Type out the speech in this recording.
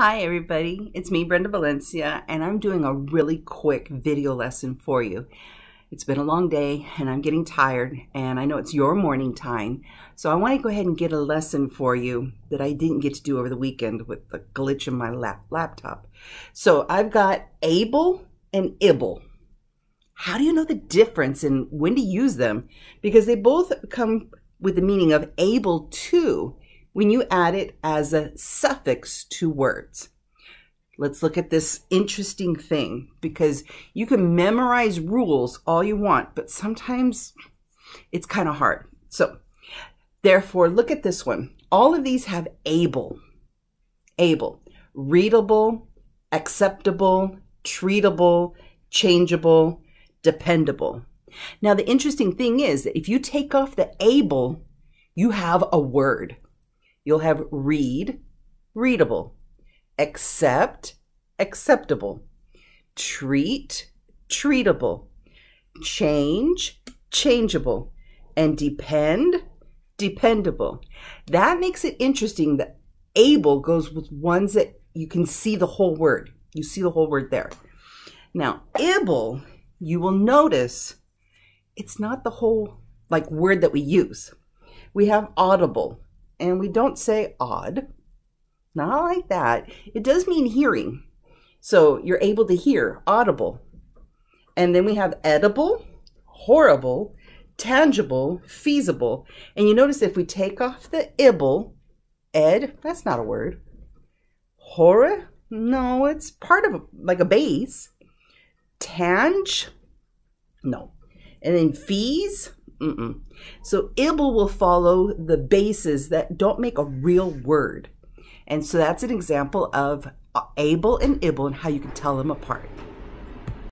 Hi, everybody. It's me, Brenda Valencia, and I'm doing a really quick video lesson for you. It's been a long day, and I'm getting tired, and I know it's your morning time, so I want to go ahead and get a lesson for you that I didn't get to do over the weekend with the glitch in my lap laptop. So I've got able and able. How do you know the difference and when to use them? Because they both come with the meaning of able to when you add it as a suffix to words. Let's look at this interesting thing because you can memorize rules all you want, but sometimes it's kind of hard. So, therefore, look at this one. All of these have able, able, readable, acceptable, treatable, changeable, dependable. Now, the interesting thing is that if you take off the able, you have a word you'll have read, readable, accept, acceptable, treat, treatable, change, changeable, and depend, dependable. That makes it interesting that able goes with ones that you can see the whole word. You see the whole word there. Now, able, you will notice it's not the whole like word that we use. We have audible, and we don't say odd, not like that. It does mean hearing. So you're able to hear, audible. And then we have edible, horrible, tangible, feasible. And you notice if we take off the ible, ed, that's not a word. Horror, no, it's part of a, like a base. Tange, no. And then fees, Mm-mm. So ible will follow the bases that don't make a real word. And so that's an example of uh, able and ible and how you can tell them apart.